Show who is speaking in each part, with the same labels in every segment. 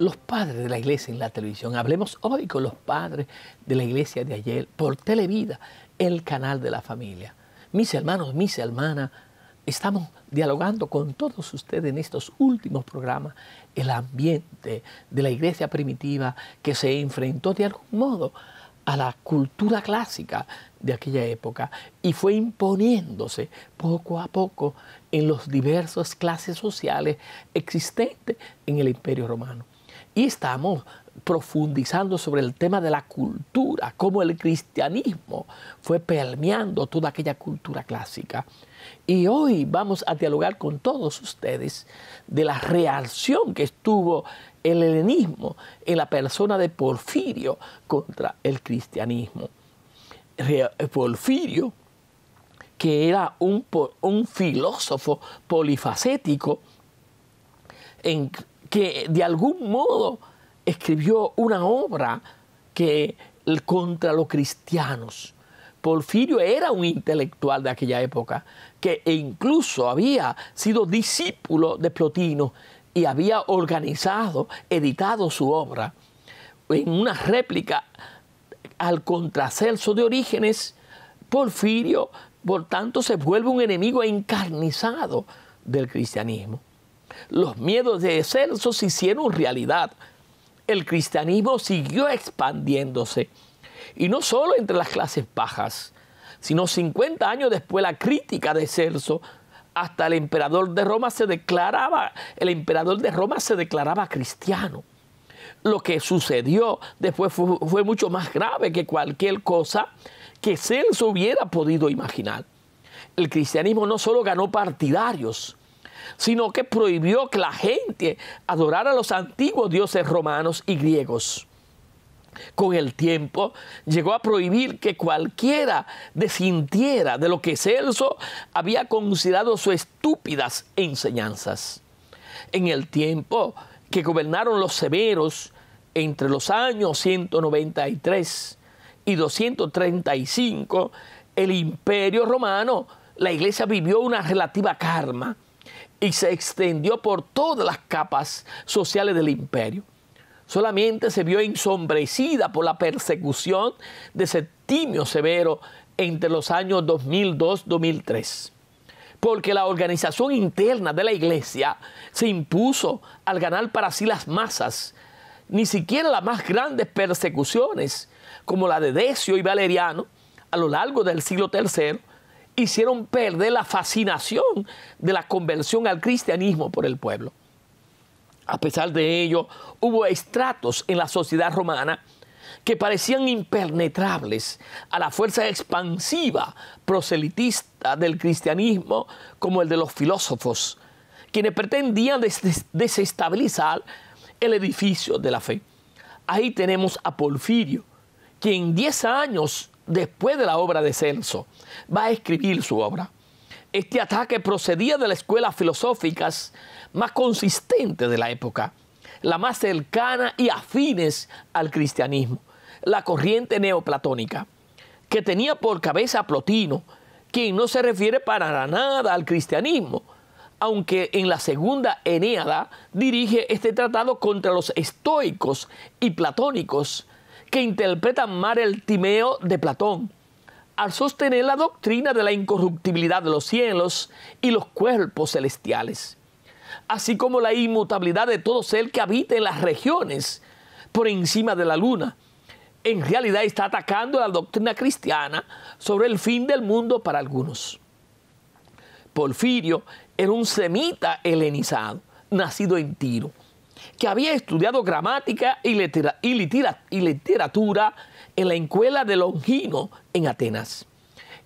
Speaker 1: los padres de la iglesia en la televisión. Hablemos hoy con los padres de la iglesia de ayer por Televida, el canal de la familia. Mis hermanos, mis hermanas, estamos dialogando con todos ustedes en estos últimos programas el ambiente de la iglesia primitiva que se enfrentó de algún modo a la cultura clásica de aquella época y fue imponiéndose poco a poco en las diversas clases sociales existentes en el imperio romano. Y estamos profundizando sobre el tema de la cultura, cómo el cristianismo fue permeando toda aquella cultura clásica. Y hoy vamos a dialogar con todos ustedes de la reacción que estuvo el helenismo en la persona de Porfirio contra el cristianismo. Eh, Porfirio, que era un, un filósofo polifacético, en, que de algún modo escribió una obra que contra los cristianos. Porfirio era un intelectual de aquella época, que incluso había sido discípulo de Plotino y había organizado, editado su obra en una réplica al contracelso de Orígenes. Porfirio, por tanto, se vuelve un enemigo encarnizado del cristianismo. Los miedos de Celso se hicieron realidad. El cristianismo siguió expandiéndose. Y no solo entre las clases bajas, sino 50 años después la crítica de Celso hasta el emperador de Roma se declaraba, el emperador de Roma se declaraba cristiano. Lo que sucedió después fue, mucho más grave que cualquier cosa que Celso hubiera podido imaginar. El cristianismo no solo ganó partidarios, sino que prohibió que la gente adorara a los antiguos dioses romanos y griegos. Con el tiempo llegó a prohibir que cualquiera desintiera de lo que Celso había considerado sus estúpidas enseñanzas. En el tiempo que gobernaron los severos, entre los años 193 y 235, el imperio romano, la iglesia vivió una relativa karma y se extendió por todas las capas sociales del imperio. Solamente se vio ensombrecida por la persecución de Septimio Severo entre los años 2002-2003, porque la organización interna de la iglesia se impuso al ganar para sí las masas, ni siquiera las más grandes persecuciones como la de Decio y Valeriano a lo largo del siglo III hicieron perder la fascinación de la conversión al cristianismo por el pueblo. A pesar de ello, hubo estratos en la sociedad romana que parecían impenetrables a la fuerza expansiva proselitista del cristianismo como el de los filósofos, quienes pretendían desestabilizar el edificio de la fe. Ahí tenemos a Porfirio, quien en 10 años después de la obra de Celso, va a escribir su obra. Este ataque procedía de las escuelas filosóficas más consistentes de la época, la más cercana y afines al cristianismo, la corriente neoplatónica, que tenía por cabeza a Plotino, quien no se refiere para nada al cristianismo, aunque en la segunda Eneada dirige este tratado contra los estoicos y platónicos que interpreta mal el Timeo de Platón al sostener la doctrina de la incorruptibilidad de los cielos y los cuerpos celestiales, así como la inmutabilidad de todo ser que habite en las regiones por encima de la luna. En realidad está atacando la doctrina cristiana sobre el fin del mundo para algunos. Porfirio era un semita helenizado, nacido en Tiro que había estudiado gramática y, y, literatura en la escuela de Longino en Atenas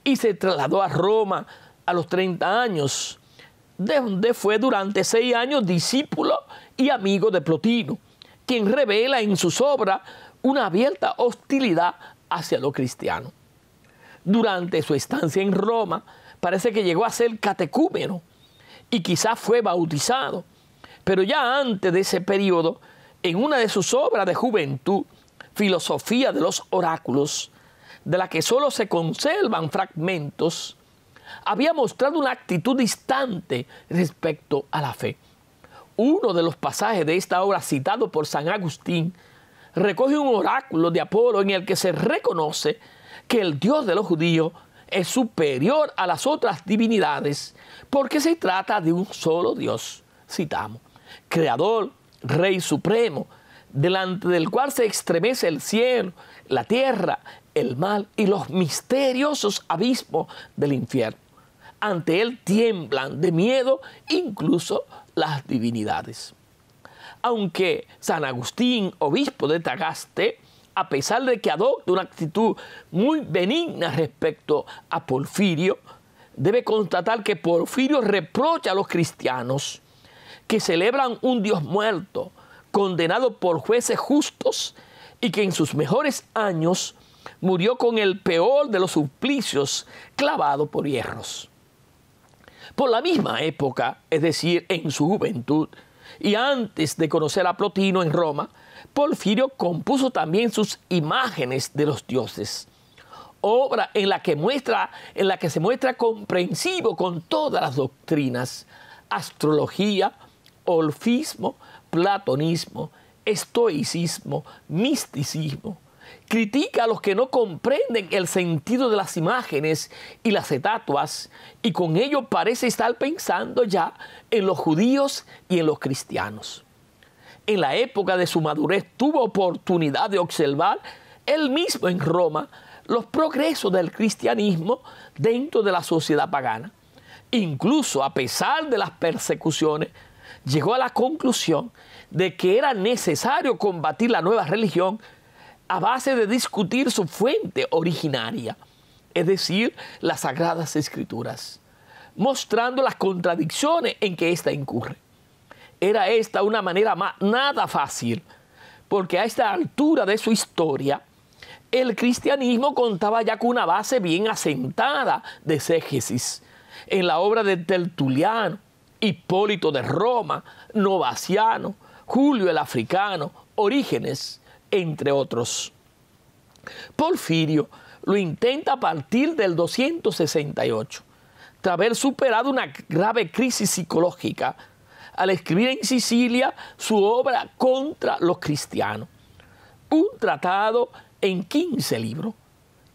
Speaker 1: y se trasladó a Roma a los 30 años, de donde fue durante seis años discípulo y amigo de Plotino, quien revela en sus obras una abierta hostilidad hacia lo cristiano. Durante su estancia en Roma, parece que llegó a ser catecúmeno y quizás fue bautizado pero ya antes de ese periodo, en una de sus obras de juventud, Filosofía de los Oráculos, de la que solo se conservan fragmentos, había mostrado una actitud distante respecto a la fe. Uno de los pasajes de esta obra citado por San Agustín recoge un oráculo de Apolo en el que se reconoce que el Dios de los judíos es superior a las otras divinidades porque se trata de un solo Dios. Citamos creador, rey supremo, delante del cual se estremece el cielo, la tierra, el mal y los misteriosos abismos del infierno. Ante él tiemblan de miedo incluso las divinidades. Aunque San Agustín, obispo de Tagaste, a pesar de que adopte una actitud muy benigna respecto a Porfirio, debe constatar que Porfirio reprocha a los cristianos que celebran un Dios muerto, condenado por jueces justos y que en sus mejores años murió con el peor de los suplicios, clavado por hierros. Por la misma época, es decir, en su juventud, y antes de conocer a Plotino en Roma, Porfirio compuso también sus imágenes de los dioses, obra en la que muestra, en la que se muestra comprensivo con todas las doctrinas, astrología, olfismo, platonismo, estoicismo, misticismo. Critica a los que no comprenden el sentido de las imágenes y las estatuas y con ello parece estar pensando ya en los judíos y en los cristianos. En la época de su madurez tuvo oportunidad de observar él mismo en Roma los progresos del cristianismo dentro de la sociedad pagana. Incluso a pesar de las persecuciones, llegó a la conclusión de que era necesario combatir la nueva religión a base de discutir su fuente originaria, es decir, las sagradas escrituras, mostrando las contradicciones en que ésta incurre. Era esta una manera más, nada fácil, porque a esta altura de su historia, el cristianismo contaba ya con una base bien asentada de exégesis en la obra de Tertuliano, Hipólito de Roma, Novaciano, Julio el Africano, Orígenes, entre otros. Porfirio lo intenta a partir del 268, tras haber superado una grave crisis psicológica al escribir en Sicilia su obra contra los cristianos, un tratado en 15 libros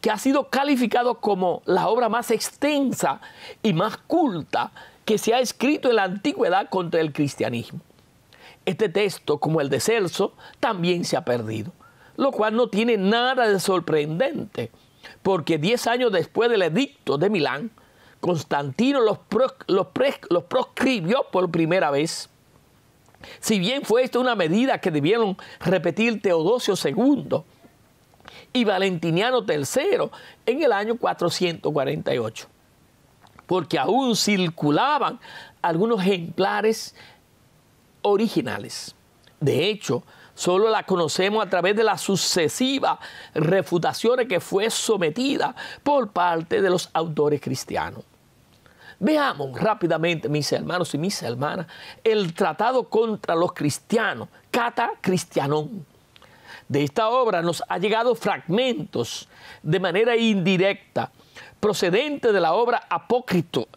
Speaker 1: que ha sido calificado como la obra más extensa y más culta que se ha escrito en la antigüedad contra el cristianismo. Este texto, como el de Celso, también se ha perdido, lo cual no tiene nada de sorprendente, porque diez años después del edicto de Milán, Constantino los, los proscribió por primera vez. Si bien fue esta una medida que debieron repetir Teodosio II y Valentiniano III en el año 448 porque aún circulaban algunos ejemplares originales. De hecho, solo la conocemos a través de las sucesivas refutaciones que fue sometida por parte de los autores cristianos. Veamos rápidamente, mis hermanos y mis hermanas, el tratado contra los cristianos, Cata Cristianón. De esta obra nos ha llegado fragmentos de manera indirecta procedente de la obra apócrito,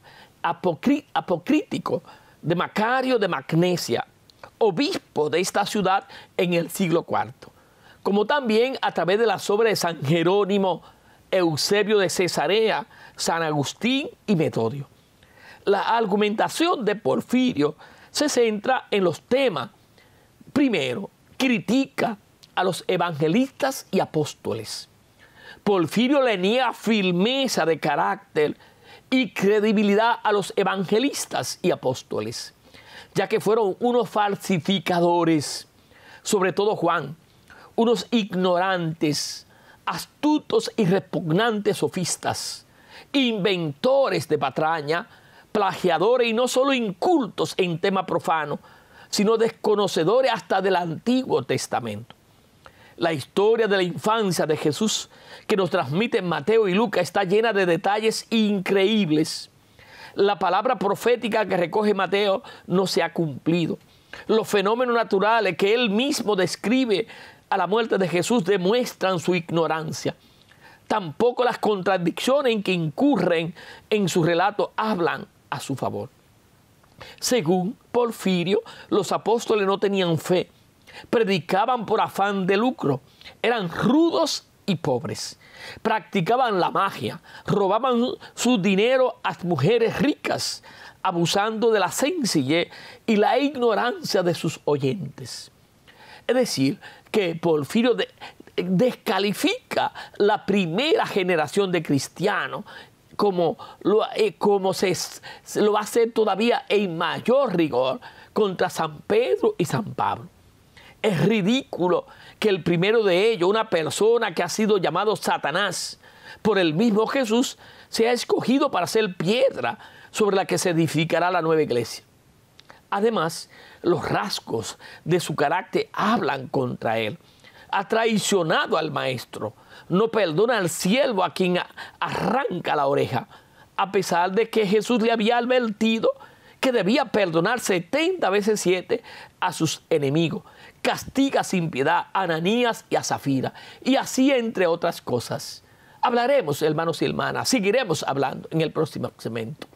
Speaker 1: apocrítico de Macario de Magnesia, obispo de esta ciudad en el siglo IV, como también a través de las obras de San Jerónimo, Eusebio de Cesarea, San Agustín y Metodio. La argumentación de Porfirio se centra en los temas. Primero, critica a los evangelistas y apóstoles. Porfirio le firmeza de carácter y credibilidad a los evangelistas y apóstoles, ya que fueron unos falsificadores, sobre todo Juan, unos ignorantes, astutos y repugnantes sofistas, inventores de patraña, plagiadores y no solo incultos en tema profano, sino desconocedores hasta del Antiguo Testamento. La historia de la infancia de Jesús que nos transmiten Mateo y Lucas está llena de detalles increíbles. La palabra profética que recoge Mateo no se ha cumplido. Los fenómenos naturales que él mismo describe a la muerte de Jesús demuestran su ignorancia. Tampoco las contradicciones que incurren en su relato hablan a su favor. Según Porfirio, los apóstoles no tenían fe predicaban por afán de lucro, eran rudos y pobres, practicaban la magia, robaban su dinero a mujeres ricas, abusando de la sencillez y la ignorancia de sus oyentes. Es decir, que Porfirio descalifica la primera generación de cristianos como, lo, eh, como se, lo hace todavía en mayor rigor contra San Pedro y San Pablo. Es ridículo que el primero de ellos, una persona que ha sido llamado Satanás por el mismo Jesús, sea escogido para ser piedra sobre la que se edificará la nueva iglesia. Además, los rasgos de su carácter hablan contra él. Ha traicionado al maestro, no perdona al siervo a quien arranca la oreja, a pesar de que Jesús le había advertido que debía perdonar 70 veces 7 a sus enemigos castiga sin piedad a Ananías y a Zafira, y así entre otras cosas. Hablaremos, hermanos y hermanas, seguiremos hablando en el próximo segmento.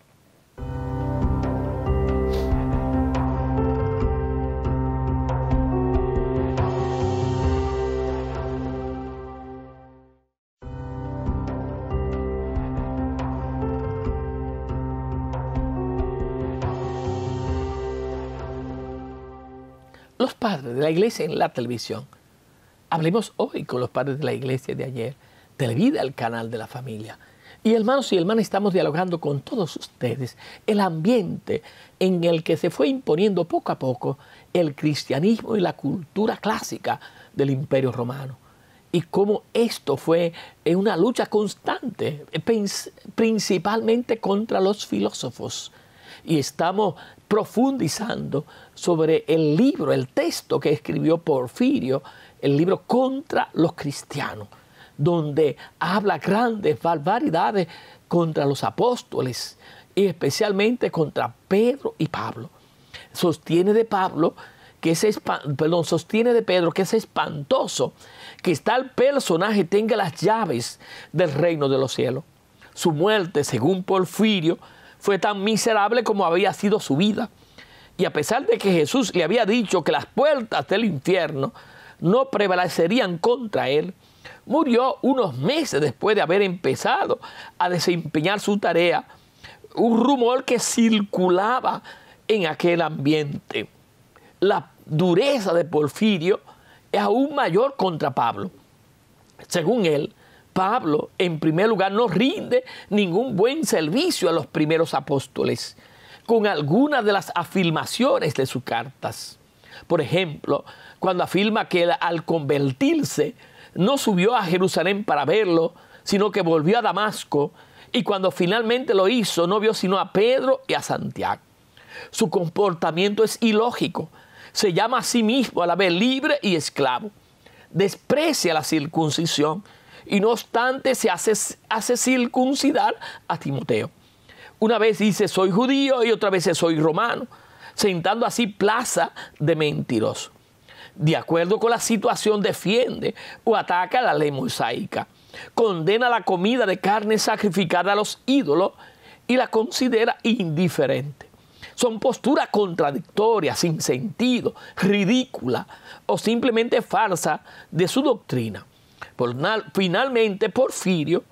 Speaker 1: padres de la iglesia en la televisión. Hablemos hoy con los padres de la iglesia de ayer. vida del canal de la familia. Y hermanos y hermanas, estamos dialogando con todos ustedes el ambiente en el que se fue imponiendo poco a poco el cristianismo y la cultura clásica del imperio romano. Y cómo esto fue una lucha constante, principalmente contra los filósofos y estamos profundizando sobre el libro, el texto que escribió Porfirio, el libro contra los cristianos, donde habla grandes barbaridades contra los apóstoles y especialmente contra Pedro y Pablo. Sostiene de Pablo que es sostiene de Pedro que es espantoso que tal personaje tenga las llaves del reino de los cielos. Su muerte, según Porfirio, fue tan miserable como había sido su vida. Y a pesar de que Jesús le había dicho que las puertas del infierno no prevalecerían contra él, murió unos meses después de haber empezado a desempeñar su tarea, un rumor que circulaba en aquel ambiente. La dureza de Porfirio es aún mayor contra Pablo. Según él, Pablo, en primer lugar, no rinde ningún buen servicio a los primeros apóstoles con algunas de las afirmaciones de sus cartas. Por ejemplo, cuando afirma que al convertirse no subió a Jerusalén para verlo, sino que volvió a Damasco, y cuando finalmente lo hizo no vio sino a Pedro y a Santiago. Su comportamiento es ilógico. Se llama a sí mismo a la vez libre y esclavo. Desprecia la circuncisión y no obstante se hace, hace circuncidar a Timoteo. Una vez dice soy judío y otra vez soy romano, sentando así plaza de mentiroso. De acuerdo con la situación defiende o ataca la ley mosaica, condena la comida de carne sacrificada a los ídolos y la considera indiferente. Son posturas contradictorias, sin sentido, ridícula o simplemente farsa de su doctrina. Finalmente, Porfirio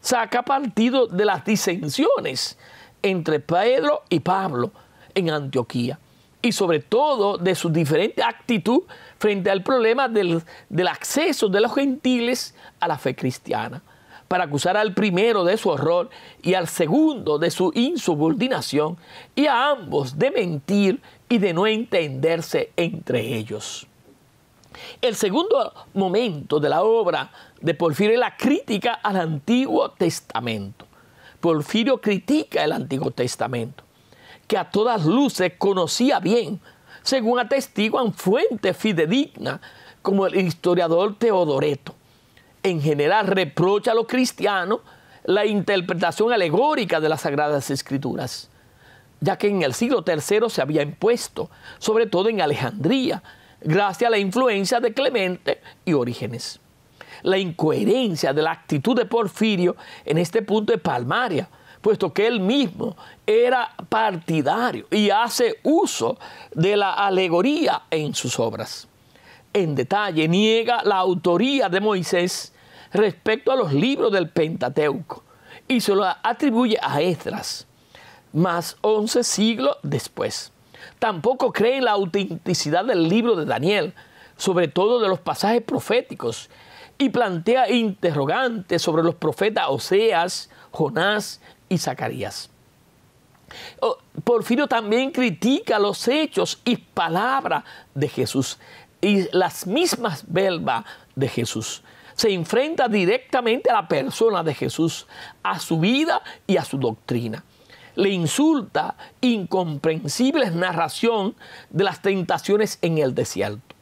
Speaker 1: saca partido de las disensiones entre Pedro y Pablo en Antioquía y sobre todo de su diferente actitud frente al problema del, acceso de los gentiles a la fe cristiana, para acusar al primero de su horror y al segundo de su insubordinación y a ambos de mentir y de no entenderse entre ellos. El segundo momento de la obra de Porfirio es la crítica al Antiguo Testamento. Porfirio critica el Antiguo Testamento, que a todas luces conocía bien, según atestiguan fuentes fidedignas como el historiador Teodoreto. En general reprocha a los cristianos la interpretación alegórica de las Sagradas Escrituras, ya que en el siglo III se había impuesto, sobre todo en Alejandría, gracias a la influencia de Clemente y Orígenes. La incoherencia de la actitud de Porfirio en este punto es palmaria, puesto que él mismo era partidario y hace uso de la alegoría en sus obras. En detalle, niega la autoría de Moisés respecto a los libros del Pentateuco y se lo atribuye a Esdras, más once siglos después. Tampoco cree en la autenticidad del libro de Daniel, sobre todo de los pasajes proféticos, y plantea interrogantes sobre los profetas Oseas, Jonás y Zacarías. Oh, Porfirio también critica los hechos y palabras de Jesús y las mismas verbas de Jesús. Se enfrenta directamente a la persona de Jesús, a su vida y a su doctrina le insulta incomprensibles narración de las tentaciones en el desierto,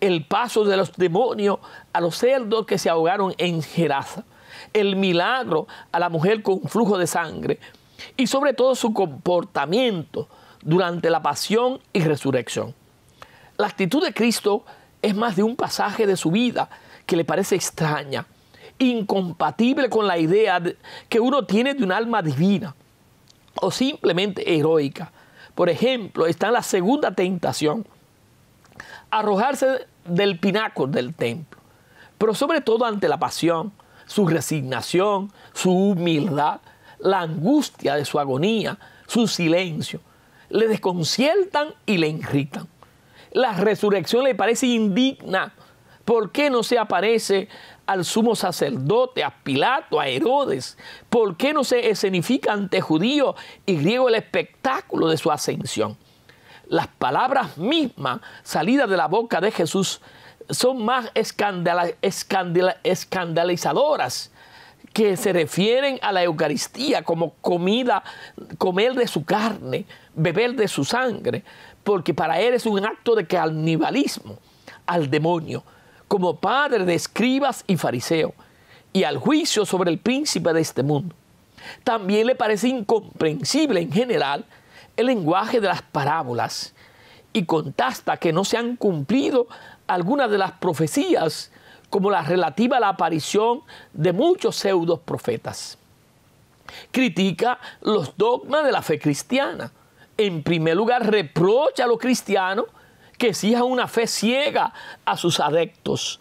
Speaker 1: el paso de los demonios a los cerdos que se ahogaron en Gerasa, el milagro a la mujer con flujo de sangre y sobre todo su comportamiento durante la pasión y resurrección. La actitud de Cristo es más de un pasaje de su vida que le parece extraña, incompatible con la idea que uno tiene de un alma divina o simplemente heroica. Por ejemplo, está en la segunda tentación, arrojarse del pináculo del templo, pero sobre todo ante la pasión, su resignación, su humildad, la angustia de su agonía, su silencio, le desconciertan y le irritan. La resurrección le parece indigna ¿Por qué no se aparece al sumo sacerdote, a Pilato, a Herodes? ¿Por qué no se escenifica ante judío y griego el espectáculo de su ascensión? Las palabras mismas salidas de la boca de Jesús son más escandalizadoras que se refieren a la Eucaristía como comida, comer de su carne, beber de su sangre, porque para él es un acto de canibalismo al demonio como padre de escribas y fariseos, y al juicio sobre el príncipe de este mundo. También le parece incomprensible en general el lenguaje de las parábolas y contasta que no se han cumplido algunas de las profecías, como la relativa a la aparición de muchos pseudos profetas. Critica los dogmas de la fe cristiana. En primer lugar, reprocha a los cristianos que a una fe ciega a sus adeptos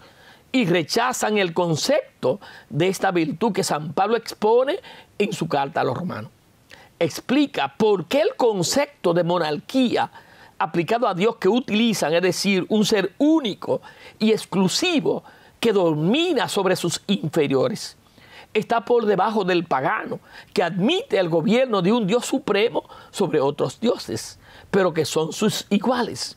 Speaker 1: y rechazan el concepto de esta virtud que San Pablo expone en su carta a los romanos. Explica por qué el concepto de monarquía aplicado a Dios que utilizan, es decir, un ser único y exclusivo que domina sobre sus inferiores, está por debajo del pagano, que admite el gobierno de un Dios supremo sobre otros dioses, pero que son sus iguales.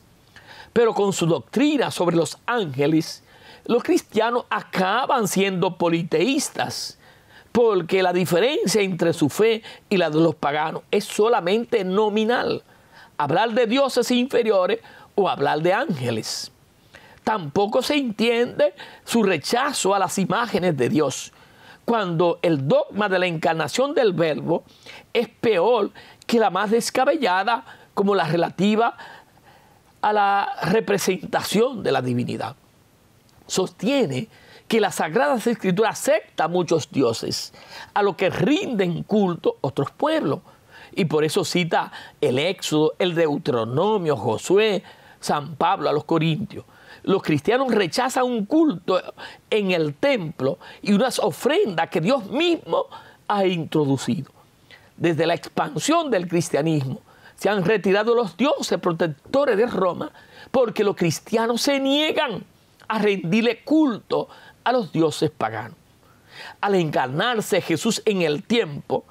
Speaker 1: Pero con su doctrina sobre los ángeles, los cristianos acaban siendo politeístas, porque la diferencia entre su fe y la de los paganos es solamente nominal. Hablar de dioses inferiores o hablar de ángeles. Tampoco se entiende su rechazo a las imágenes de Dios, cuando el dogma de la encarnación del verbo es peor que la más descabellada como la relativa a la representación de la divinidad. Sostiene que la Sagrada Escritura acepta a muchos dioses, a los que rinden culto otros pueblos. Y por eso cita el Éxodo, el Deuteronomio, Josué, San Pablo a los Corintios. Los cristianos rechazan un culto en el templo y unas ofrendas que Dios mismo ha introducido. Desde la expansión del cristianismo, se han retirado los dioses protectores de Roma porque los cristianos se niegan a rendirle culto a los dioses paganos. Al encarnarse Jesús en el tiempo,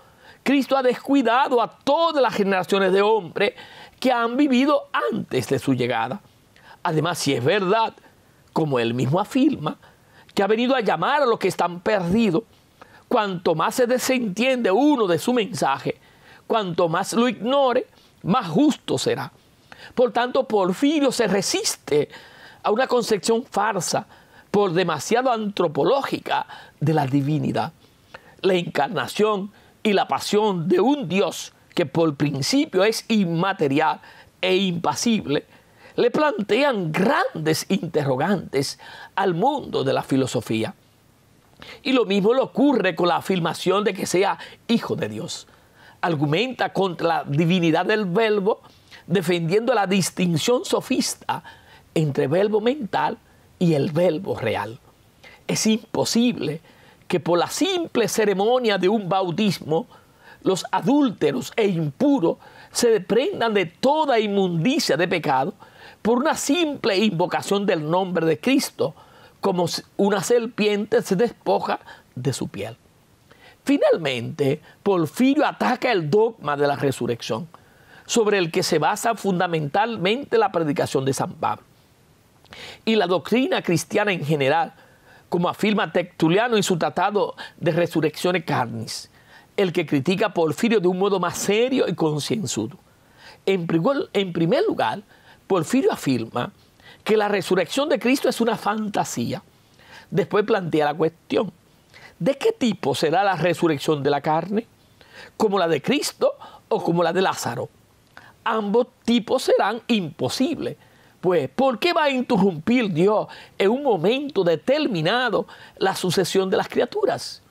Speaker 1: Cristo ha descuidado a todas las generaciones de hombres que han vivido antes de su llegada. Además, si es verdad, como él mismo afirma, que ha venido a llamar a los que están perdidos, cuanto más se desentiende uno de su mensaje, cuanto más lo ignore, más justo será. Por tanto, Porfirio se resiste a una concepción farsa por demasiado antropológica de la divinidad. La encarnación y la pasión de un Dios que por principio es inmaterial e impasible, le plantean grandes interrogantes al mundo de la filosofía. Y lo mismo le ocurre con la afirmación de que sea hijo de Dios argumenta contra la divinidad del verbo, defendiendo la distinción sofista entre verbo mental y el verbo real. Es imposible que por la simple ceremonia de un bautismo, los adúlteros e impuros se desprendan de toda inmundicia de pecado por una simple invocación del nombre de Cristo, como una serpiente se despoja de su piel. Finalmente, Porfirio ataca el dogma de la resurrección, sobre el que se basa fundamentalmente la predicación de San Pablo y la doctrina cristiana en general, como afirma Tertuliano en su tratado de Resurrecciones Carnis, el que critica Porfirio de un modo más serio y concienzudo. En, en primer lugar, Porfirio afirma que la resurrección de Cristo es una fantasía. Después plantea la cuestión, ¿De qué tipo será la resurrección de la carne? ¿Como la de Cristo o como la de Lázaro? Ambos tipos serán imposibles. Pues, ¿por qué va a interrumpir Dios en un momento determinado la sucesión de las criaturas?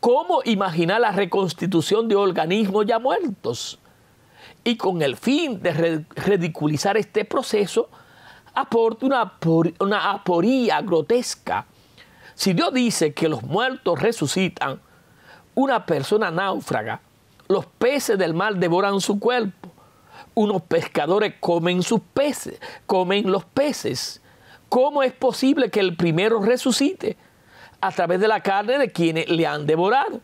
Speaker 1: ¿Cómo imaginar la reconstitución de organismos ya muertos? Y con el fin de ridiculizar este proceso, aporta una, una aporía grotesca si Dios dice que los muertos resucitan, una persona náufraga, los peces del mar devoran su cuerpo, unos pescadores comen sus peces, comen los peces. ¿Cómo es posible que el primero resucite a través de la carne de quienes le han devorado?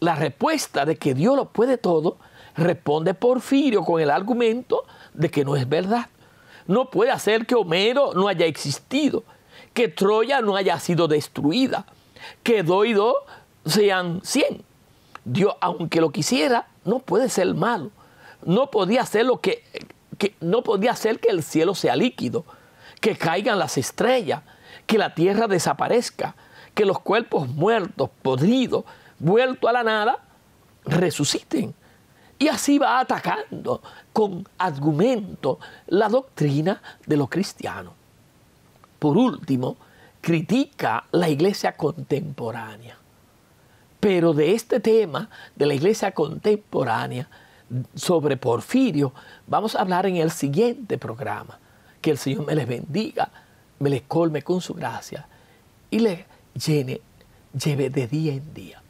Speaker 1: La respuesta de que Dios lo puede todo responde Porfirio con el argumento de que no es verdad. No puede hacer que Homero no haya existido que Troya no haya sido destruida, que doido y sean cien. Dios, aunque lo quisiera, no puede ser malo. No podía ser lo que, no podía hacer que el cielo sea líquido, que caigan las estrellas, que la tierra desaparezca, que los cuerpos muertos, podridos, vueltos a la nada, resuciten. Y así va atacando con argumento la doctrina de los cristianos. Por último, critica la iglesia contemporánea. Pero de este tema, de la iglesia contemporánea, sobre Porfirio, vamos a hablar en el siguiente programa. Que el Señor me les bendiga, me les colme con su gracia y les llene, lleve de día en día.